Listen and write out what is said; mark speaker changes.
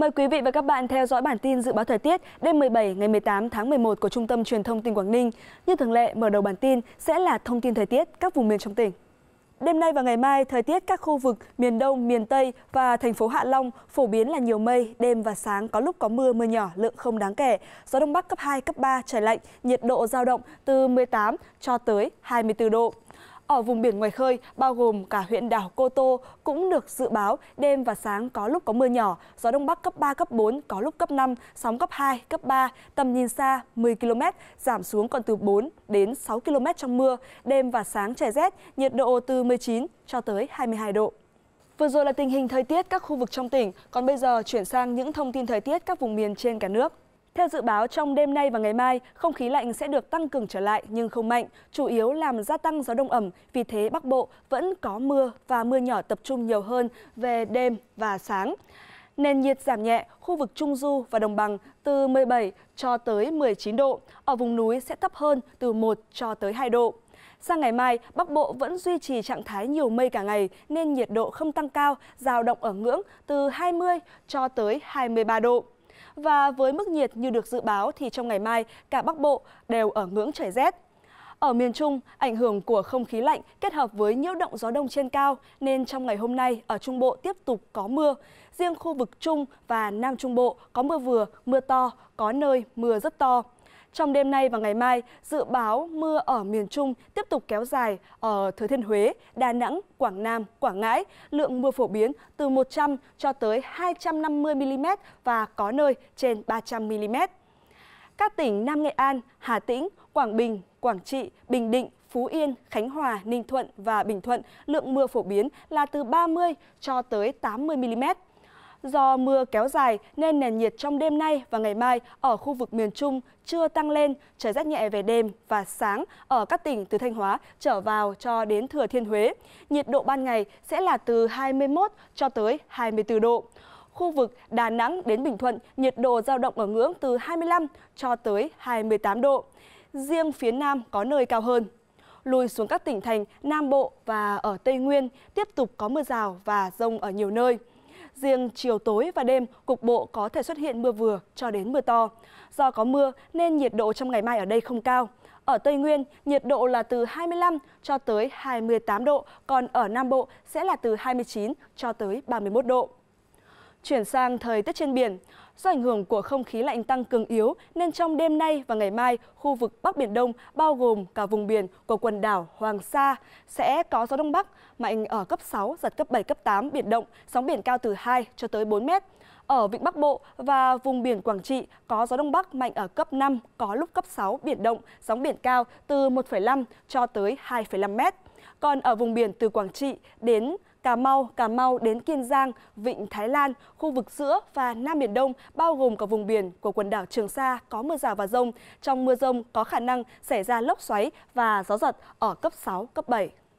Speaker 1: Mời quý vị và các bạn theo dõi bản tin dự báo thời tiết đêm 17 ngày 18 tháng 11 của Trung tâm Truyền thông tỉnh Quảng Ninh. Như thường lệ, mở đầu bản tin sẽ là thông tin thời tiết các vùng miền trong tỉnh. Đêm nay và ngày mai, thời tiết các khu vực miền Đông, miền Tây và thành phố Hạ Long phổ biến là nhiều mây, đêm và sáng có lúc có mưa, mưa nhỏ, lượng không đáng kể. Gió Đông Bắc cấp 2, cấp 3, trời lạnh, nhiệt độ giao động từ 18 cho tới 24 độ. Ở vùng biển ngoài khơi, bao gồm cả huyện đảo Cô Tô cũng được dự báo đêm và sáng có lúc có mưa nhỏ, gió Đông Bắc cấp 3, cấp 4, có lúc cấp 5, sóng cấp 2, cấp 3, tầm nhìn xa 10 km, giảm xuống còn từ 4 đến 6 km trong mưa, đêm và sáng trời rét, nhiệt độ từ 19 cho tới 22 độ. Vừa rồi là tình hình thời tiết các khu vực trong tỉnh, còn bây giờ chuyển sang những thông tin thời tiết các vùng miền trên cả nước. Theo dự báo, trong đêm nay và ngày mai, không khí lạnh sẽ được tăng cường trở lại nhưng không mạnh, chủ yếu làm gia tăng gió đông ẩm. Vì thế, Bắc Bộ vẫn có mưa và mưa nhỏ tập trung nhiều hơn về đêm và sáng. Nền nhiệt giảm nhẹ, khu vực Trung Du và Đồng Bằng từ 17 cho tới 19 độ, ở vùng núi sẽ thấp hơn từ 1 cho tới 2 độ. Sang ngày mai, Bắc Bộ vẫn duy trì trạng thái nhiều mây cả ngày nên nhiệt độ không tăng cao, dao động ở ngưỡng từ 20 cho tới 23 độ. Và với mức nhiệt như được dự báo thì trong ngày mai cả Bắc Bộ đều ở ngưỡng trời rét. Ở miền Trung, ảnh hưởng của không khí lạnh kết hợp với nhiễu động gió đông trên cao nên trong ngày hôm nay ở Trung Bộ tiếp tục có mưa. Riêng khu vực Trung và Nam Trung Bộ có mưa vừa, mưa to, có nơi mưa rất to. Trong đêm nay và ngày mai, dự báo mưa ở miền Trung tiếp tục kéo dài ở Thừa Thiên Huế, Đà Nẵng, Quảng Nam, Quảng Ngãi. Lượng mưa phổ biến từ 100 cho tới 250 mm và có nơi trên 300 mm. Các tỉnh Nam Nghệ An, Hà Tĩnh, Quảng Bình, Quảng Trị, Bình Định, Phú Yên, Khánh Hòa, Ninh Thuận và Bình Thuận, lượng mưa phổ biến là từ 30 cho tới 80 mm. Do mưa kéo dài nên nền nhiệt trong đêm nay và ngày mai ở khu vực miền Trung chưa tăng lên, trời rét nhẹ về đêm và sáng ở các tỉnh từ Thanh Hóa trở vào cho đến Thừa Thiên Huế. Nhiệt độ ban ngày sẽ là từ 21 cho tới 24 độ. Khu vực Đà Nẵng đến Bình Thuận, nhiệt độ giao động ở ngưỡng từ 25 cho tới 28 độ. Riêng phía Nam có nơi cao hơn lùi xuống các tỉnh thành Nam Bộ và ở Tây Nguyên tiếp tục có mưa rào và rông ở nhiều nơi riêng chiều tối và đêm cục bộ có thể xuất hiện mưa vừa cho đến mưa to. Do có mưa nên nhiệt độ trong ngày mai ở đây không cao. Ở Tây Nguyên, nhiệt độ là từ 25 cho tới 28 độ, còn ở Nam Bộ sẽ là từ 29 cho tới 31 độ. Chuyển sang thời tiết trên biển, do ảnh hưởng của không khí lạnh tăng cường yếu nên trong đêm nay và ngày mai, khu vực Bắc Biển Đông bao gồm cả vùng biển của quần đảo Hoàng Sa sẽ có gió Đông Bắc mạnh ở cấp 6, giật cấp 7, cấp 8, biển động, sóng biển cao từ 2 cho tới 4 mét. Ở Vịnh Bắc Bộ và vùng biển Quảng Trị có gió Đông Bắc mạnh ở cấp 5, có lúc cấp 6, biển động, sóng biển cao từ 1,5 cho tới 2,5 mét. Còn ở vùng biển từ Quảng Trị đến Cà Mau, Cà Mau đến Kiên Giang, Vịnh Thái Lan, khu vực giữa và Nam Biển Đông, bao gồm cả vùng biển của quần đảo Trường Sa có mưa rào và rông. Trong mưa rông có khả năng xảy ra lốc xoáy và gió giật ở cấp 6, cấp 7.